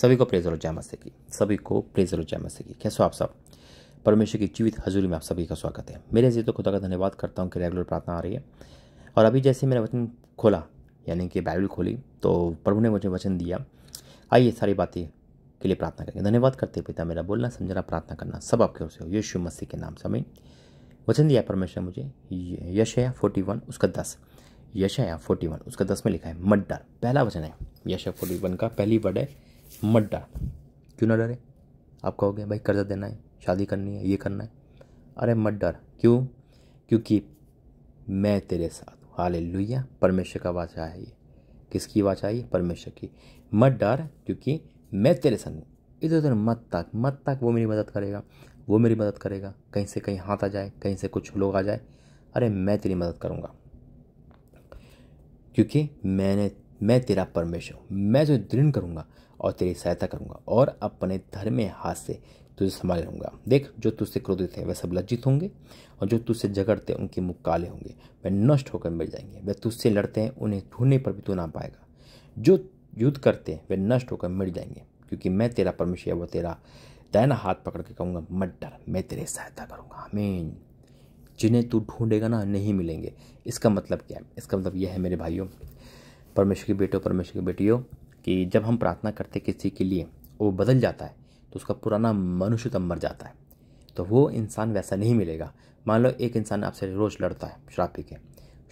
सभी को प्रेजर जाम की सभी को प्रेजर जाम मस्ती कैसे हो आप सब परमेश्वर की जीवित हजूरी में आप सभी का स्वागत है मेरे जी तो खुदा का धन्यवाद करता हूँ कि रेगुलर प्रार्थना आ रही है और अभी जैसे मैंने वचन खोला यानी कि बाइबल खोली तो प्रभु ने मुझे वचन दिया आइए सारी बातें के लिए प्रार्थना करेंगे धन्यवाद करते पिता मेरा बोलना समझना प्रार्थना करना सब आपके ओर से हो यशु मसीह के नाम से वचन दिया परमेश्वर मुझे यशया फोर्टी वन उसका दस यशया फोर्टी वन उसका दस में लिखा है मड डर पहला वचन है यशया फोर्टी वन का पहली वर्ड है मत डर क्यों ना डरे आप कहोगे भाई कर्ज़ा देना है शादी करनी है ये करना है अरे मत डर क्यों क्योंकि मैं तेरे साथ हाल लुहिया परमेश्वर का वाचा है ये किसकी वाचा है ये परमेश्वर की मत डर क्योंकि मैं तेरे संग हूँ इधर उधर मत तक मत तक वो मेरी मदद करेगा वो मेरी मदद करेगा कहीं से कहीं हाथ आ जाए कहीं से कुछ लोग आ जाए अरे मैं तेरी मदद करूँगा क्योंकि मैंने मैं तेरा परमेश्वर हूँ मैं तुझे दृढ़ करूँगा और तेरी सहायता करूँगा और अपने धर्म हाथ से तुझे संभाल लूँगा देख जो तुझसे क्रोधित है वे सब लज्जित होंगे और जो तुझसे झगड़ते हैं उनके मुख काले होंगे वे नष्ट होकर मिल जाएंगे वे तुझसे लड़ते हैं उन्हें ढूंढने पर भी तू ना पाएगा जो युद्ध करते हैं वे नष्ट होकर मिट जाएंगे क्योंकि मैं तेरा परमेश्वर वो तेरा दैना हाथ पकड़ के कहूँगा मत डर मैं तेरे सहायता करूँगा हमें जिन्हें तू ढूंढेगा ना नहीं मिलेंगे इसका मतलब क्या है इसका मतलब यह है मेरे भाइयों परमेश्वर के बेटो परमेश्वर की बेटियों कि जब हम प्रार्थना करते किसी के लिए वो बदल जाता है तो उसका पुराना मनुष्य तब मर जाता है तो वो इंसान वैसा नहीं मिलेगा मान लो एक इंसान आपसे रोज़ लड़ता है शराब पी के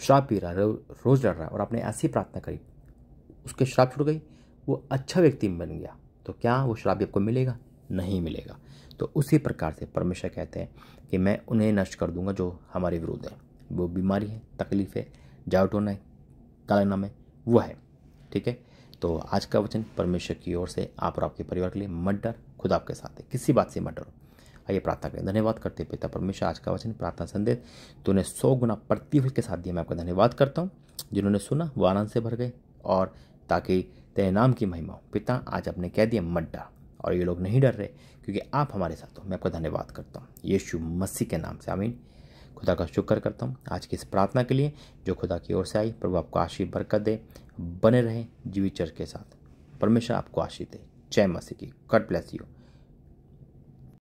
शराब पी रहा है रोज़ लड़ रहा है और आपने ऐसी प्रार्थना करी उसके शराब छूट गई वो अच्छा व्यक्ति बन गया तो क्या वो शराबी आपको मिलेगा नहीं मिलेगा तो उसी प्रकार से परमेश्वर कहते हैं कि मैं उन्हें नष्ट कर दूंगा जो हमारे विरुद्ध है वो बीमारी है तकलीफ़ है जावटोना है कालानाम में वह है ठीक है तो आज का वचन परमेश्वर की ओर से आप और आपके परिवार के लिए मत डर खुद आपके साथ है किसी बात से मत डरो आइए प्रार्थना करें धन्यवाद करते पिता परमेश्वर आज का वचन प्रार्थना संदेश तूने सौ गुना प्रतिफल के साथ दिया मैं आपका धन्यवाद करता हूँ जिन्होंने सुना वो आनंद से भर गए और ताकि तेरे नाम की महिमा हो पिता आज आपने कह दिया मत डर और ये लोग नहीं डर रहे क्योंकि आप हमारे साथ हो मैं आपका धन्यवाद करता हूँ यीशु मसीह के नाम से आमीन खुदा का शुक्र करता हूँ आज की इस प्रार्थना के लिए जो खुदा की ओर से आई प्रभु आपको आशी बरकत दे बने रहें जीवी चर्च के साथ परमेश्वर आपको आशी दे जय मसीह की गॉड ब्लेस यू